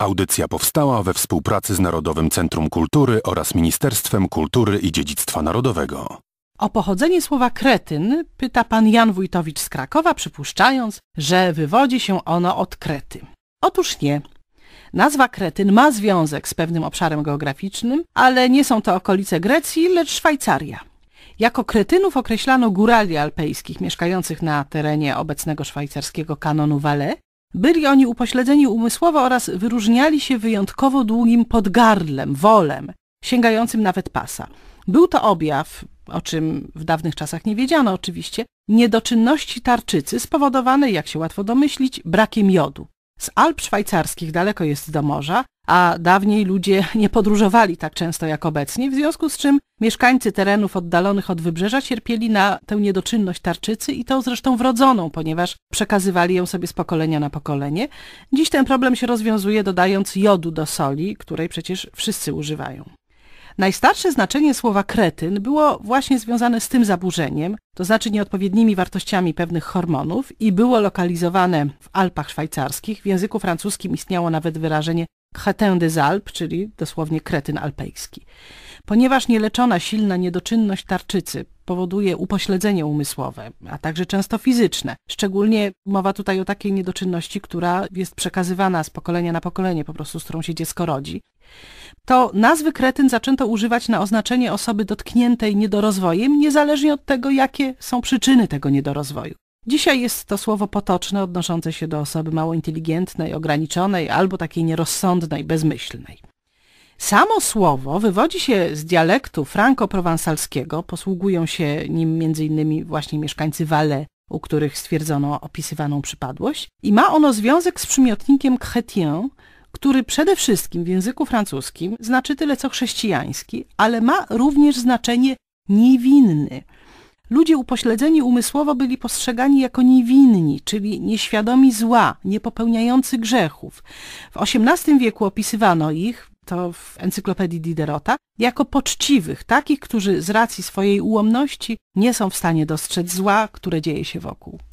Audycja powstała we współpracy z Narodowym Centrum Kultury oraz Ministerstwem Kultury i Dziedzictwa Narodowego. O pochodzenie słowa kretyn pyta pan Jan Wójtowicz z Krakowa, przypuszczając, że wywodzi się ono od Krety. Otóż nie. Nazwa kretyn ma związek z pewnym obszarem geograficznym, ale nie są to okolice Grecji, lecz Szwajcaria. Jako kretynów określano górali alpejskich mieszkających na terenie obecnego szwajcarskiego kanonu Valais, byli oni upośledzeni umysłowo oraz wyróżniali się wyjątkowo długim podgardlem, wolem, sięgającym nawet pasa. Był to objaw, o czym w dawnych czasach nie wiedziano oczywiście, niedoczynności tarczycy spowodowanej, jak się łatwo domyślić, brakiem jodu. Z Alp Szwajcarskich daleko jest do morza, a dawniej ludzie nie podróżowali tak często jak obecnie, w związku z czym mieszkańcy terenów oddalonych od wybrzeża cierpieli na tę niedoczynność tarczycy i to zresztą wrodzoną, ponieważ przekazywali ją sobie z pokolenia na pokolenie. Dziś ten problem się rozwiązuje dodając jodu do soli, której przecież wszyscy używają. Najstarsze znaczenie słowa kretyn było właśnie związane z tym zaburzeniem, to znaczy nieodpowiednimi wartościami pewnych hormonów i było lokalizowane w Alpach szwajcarskich. W języku francuskim istniało nawet wyrażenie Cretin des Alpes, czyli dosłownie kretyn alpejski. Ponieważ nieleczona silna niedoczynność tarczycy powoduje upośledzenie umysłowe, a także często fizyczne. Szczególnie mowa tutaj o takiej niedoczynności, która jest przekazywana z pokolenia na pokolenie, po prostu z którą się dziecko rodzi. To nazwy kretyn zaczęto używać na oznaczenie osoby dotkniętej niedorozwojem, niezależnie od tego, jakie są przyczyny tego niedorozwoju. Dzisiaj jest to słowo potoczne odnoszące się do osoby mało inteligentnej, ograniczonej albo takiej nierozsądnej, bezmyślnej. Samo słowo wywodzi się z dialektu franko-prowansalskiego, posługują się nim m.in. właśnie mieszkańcy Wale, u których stwierdzono opisywaną przypadłość, i ma ono związek z przymiotnikiem chrétien, który przede wszystkim w języku francuskim znaczy tyle co chrześcijański, ale ma również znaczenie niewinny, Ludzie upośledzeni umysłowo byli postrzegani jako niewinni, czyli nieświadomi zła, niepopełniający grzechów. W XVIII wieku opisywano ich, to w encyklopedii Diderota, jako poczciwych, takich, którzy z racji swojej ułomności nie są w stanie dostrzec zła, które dzieje się wokół.